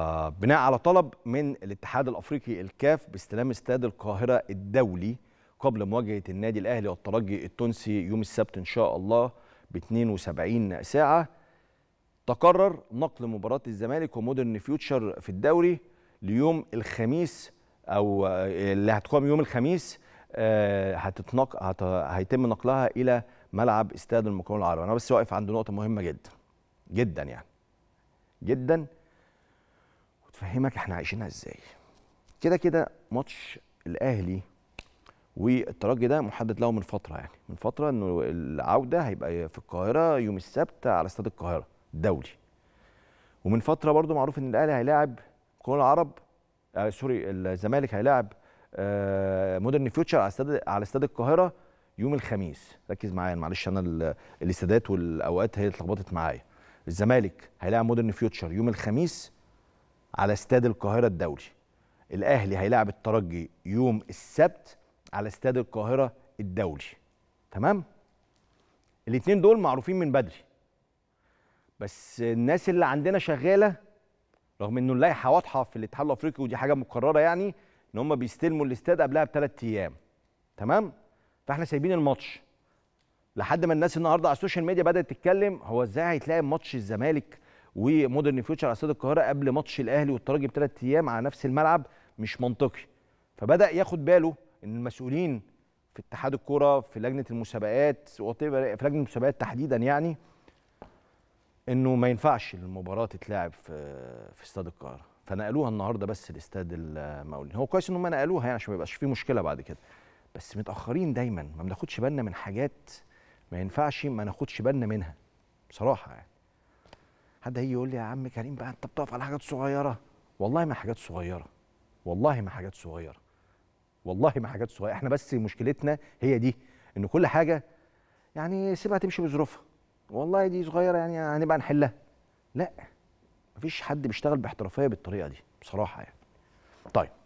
آه، بناء على طلب من الاتحاد الافريقي الكاف باستلام استاد القاهره الدولي قبل مواجهه النادي الاهلي والترجي التونسي يوم السبت ان شاء الله ب 72 ساعه تقرر نقل مباراه الزمالك ومودرن فيوتشر في الدوري ليوم الخميس او آه، اللي هتقام يوم الخميس آه، هتتنق... هت... هيتم نقلها الى ملعب استاد المكون العربي انا بس واقف عند نقطه مهمه جدا جدا يعني جدا وتفهمك احنا عايشينها ازاي كده كده ماتش الاهلي والترجي ده محدد له من فتره يعني من فتره انه العوده هيبقى في القاهره يوم السبت على استاد القاهره الدولي ومن فتره برضو معروف ان الاهلي هيلاعب كل العرب آه سوري الزمالك هيلاعب آه مودرن فيوتشر على استاد على استاد القاهره يوم الخميس ركز معايا معلش انا الاستادات والاوقات هي اتلخبطت معايا الزمالك هيلاعب مودرن فيوتشر يوم الخميس على استاد القاهره الدولي الاهلي هيلاعب الترجي يوم السبت على استاد القاهره الدولي تمام الاثنين دول معروفين من بدري بس الناس اللي عندنا شغاله رغم انه اللائحه واضحه في الاتحاد الافريقي ودي حاجه مقرره يعني ان هم بيستلموا الاستاد قبلها بثلاث ايام تمام فاحنا سايبين الماتش لحد ما الناس النهارده على السوشيال ميديا بدات تتكلم هو ازاي هيتلاقي ماتش الزمالك ومودرن فيوتشر على استاد القاهره قبل ماتش الاهلي والترجي بثلاث ايام على نفس الملعب مش منطقي فبدا ياخد باله ان المسؤولين في اتحاد الكوره في لجنه المسابقات في لجنه المسابقات تحديدا يعني انه ما ينفعش المباراه تتلعب في في استاد القاهره فنقلوها النهارده بس لاستاد المقاولين هو كويس ان هم نقلوها يعني عشان ما يبقاش في مشكله بعد كده بس متاخرين دايما ما بناخدش بالنا من حاجات ما ينفعش ما ناخدش بالنا منها بصراحه يعني حد هيجي يقول لي يا عم كريم بقى انت بتقف على حاجات صغيره والله ما حاجات صغيره والله ما حاجات صغيره والله ما حاجات صغيره احنا بس مشكلتنا هي دي ان كل حاجه يعني سيبها تمشي بظروفها والله دي صغيره يعني هنبقى نحلها لا مفيش حد بيشتغل باحترافيه بالطريقه دي بصراحه يعني طيب